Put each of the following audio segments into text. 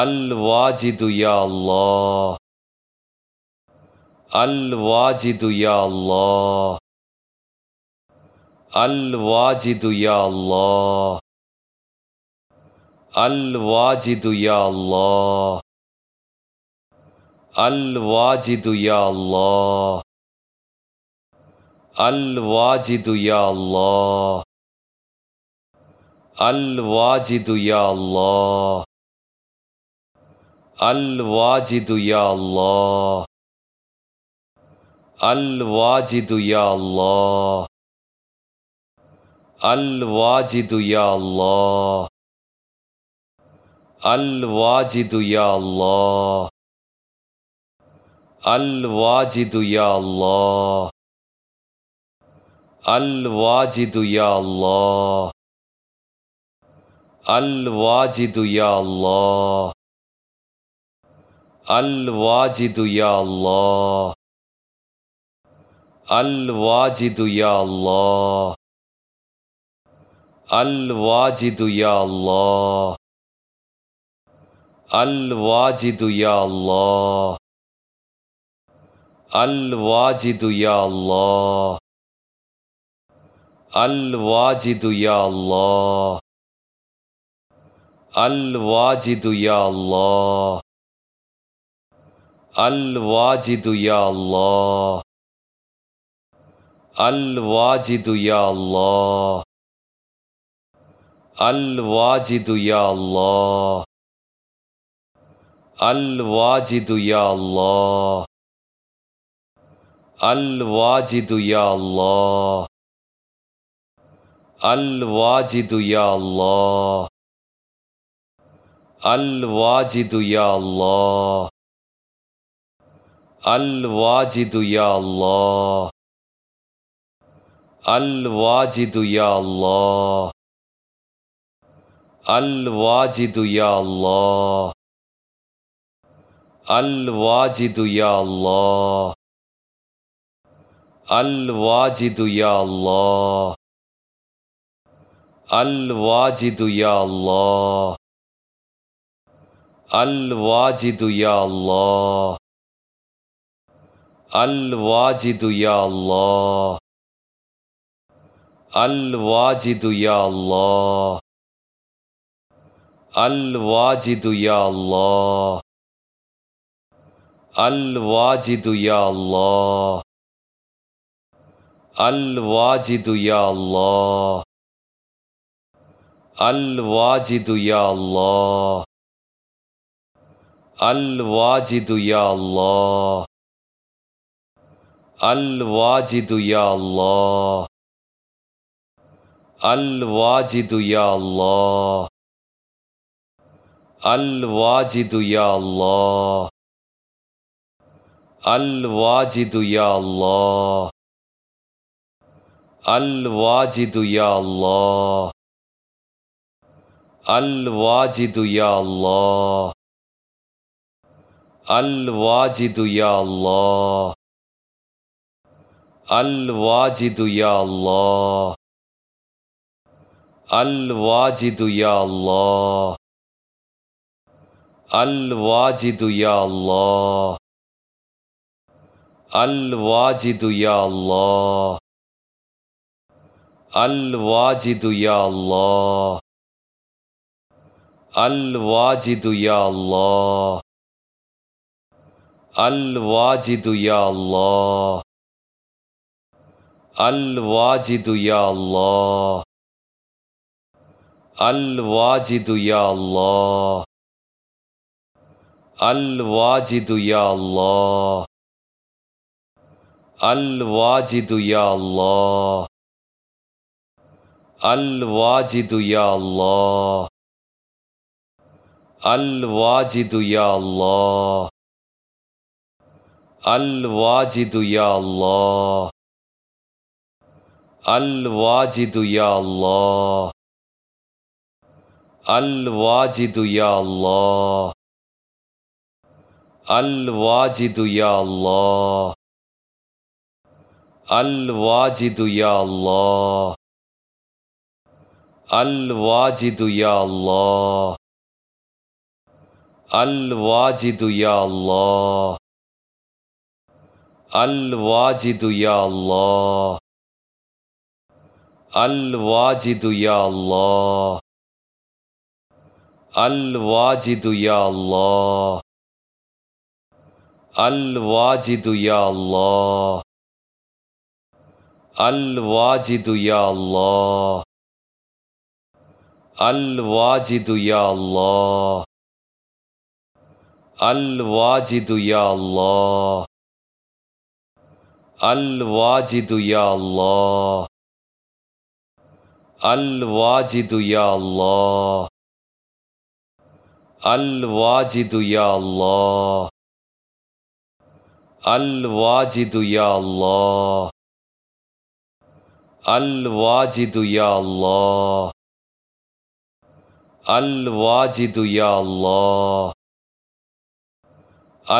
الواجد یا اللہ الواجد یا اللہ الواجد یا اللہ الواجد یا اللہ الواجد یا اللہ الواجد یا اللہ الواجد یا اللہ الواجد یا اللہ الواجد یا اللہ الواجد یا اللہ الواجد یا اللہ الواجد یا اللہ الواجد یا اللہ الواجد یا اللہ الواجد یا اللہ الواجد یا اللہ الواجد یا اللہ الواجد یا اللہ اللہ اللہ اللہ الواجد الواجد الواجد یا یا یا الواجد یا اللہ الواجد یا اللہ الواجد یا اللہ الواجد یا اللہ الواجد یا اللہ الواجد یا اللہ الواجد یا اللہ الواجد یا اللہ الواجد یا اللہ الواجد یا اللہ الواجد یا اللہ الواجد یا اللہ الواجد یا اللہ الواجد یا اللہ الواجد یا اللہ الواجد یا اللہ الواجد یا اللہ الواجد یا اللہ الواجد یا اللہ الواجد یا اللہ الواجد یا اللہ الواجد یا اللہ الواجد یا اللہ الواجد یا اللہ الواجد یا اللہ الواجد یا اللہ الواجد یا اللہ الواجد یا اللہ الواجد یا اللہ الواجد یا اللہ الواجد یا اللہ الواجد یا اللہ اللہ اللہ اللہ الواجد الواجد الواجد یا یا یا الواجد الواجد الواجد الواجد الواجد الواجد یا یا یا یا یا اللہ اللہ اللہ اللہ اللہ یا اللہ الواجد یا اللہ الواجد الواجد الواجد الواجد الواجد یا یا یا یا یا اللہ اللہ اللہ اللہ اللہ الواجد یا اللہ الواجد یا اللہ الواجد یا اللہ الواجد یا اللہ اللہ اللہ اللہ اللہ الواجد الواجد الواجد الواجد الواجد یا یا یا یا یا اللہ الواجد یا اللہ الواجد یا اللہ الواجد یا اللہ الواجد یا اللہ الواجد یا اللہ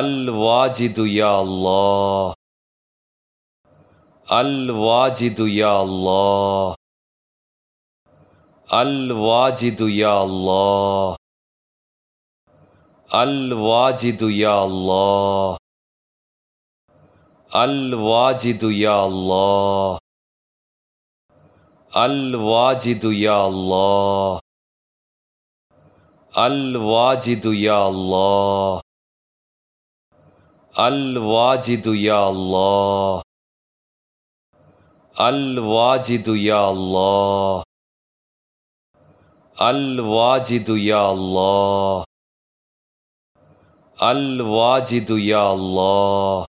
الواجد یا اللہ الواجد یا اللہ الواجد یا اللہ الواجد یا اللہ الواجد یا اللہ الواجد یا اللہ الواجد یا اللہ الواجد یا اللہ الواجد یا اللہ الواجد یا اللہ الواجد یا اللہ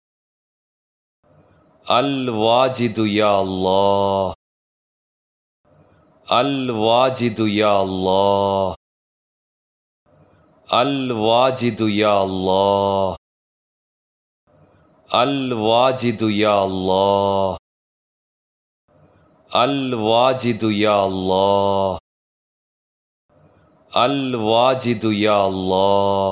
الواجد یا اللہ الواجد یا اللہ الواجد یا اللہ الواجد یا اللہ الواجد یا اللہ الواجد یا اللہ